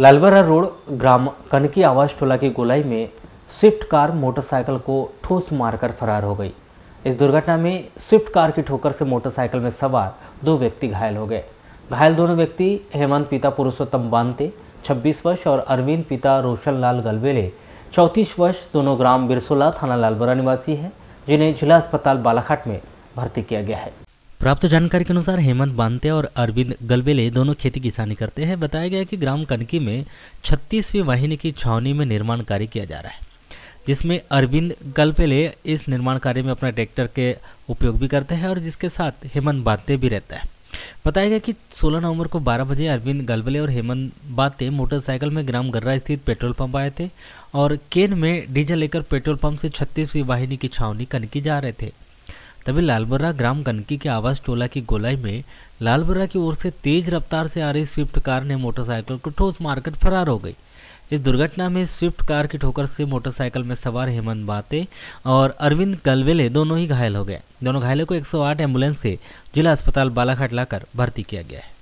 Lalbarra road ग्राम कनकी आवास टोला की गोलाई में स्विफ्ट कार मोटरसाइकिल को ठोस मारकर फरार हो गई इस दुर्घटना में स्विफ्ट कार की ठोकर से मोटरसाइकिल में सवार दो व्यक्ति घायल हो गए घायल दोनों व्यक्ति हेमंत पिता पुरुषोत्तम बांते 26 वर्ष और अरविंद पिता रोशन लाल गलवेले चौंतीस वर्ष दोनों ग्राम बिरसोला थाना लालबरा निवासी हैं जिन्हें जिला अस्पताल बालाघाट में भर्ती किया गया है प्राप्त जानकारी के अनुसार हेमंत बांते और अरविंद गलबेले दोनों खेती किसानी करते हैं बताया गया कि ग्राम कनकी में छत्तीसवीं वाहिनी की छावनी में निर्माण कार्य किया जा रहा है जिसमें अरविंद गलबेले इस निर्माण कार्य में अपना ट्रैक्टर के उपयोग भी करते हैं और जिसके साथ हेमंत बांते भी रहता है बताया गया कि 16 नवंबर को 12 बजे अरविंद गलबले और हेमंत बाते मोटरसाइकिल में ग्राम गर्रा स्थित पेट्रोल पंप आए थे और केन में डीजल लेकर पेट्रोल पंप से छत्तीसवीं वाहिनी की छावनी कनकी जा रहे थे तभी लालबर्रा ग्राम गनकी के आवास टोला की गोलाई में लालबर्रा की ओर से तेज रफ्तार से आ रही स्विफ्ट कार ने मोटरसाइकिल को ठोस मारकर फरार हो गई इस दुर्घटना में स्विफ्ट कार की ठोकर से मोटरसाइकिल में सवार हेमंत बाते और अरविंद कलवेले दोनों ही घायल हो गए दोनों घायलों को 108 एम्बुलेंस से जिला अस्पताल बालाघाट लाकर भर्ती किया गया है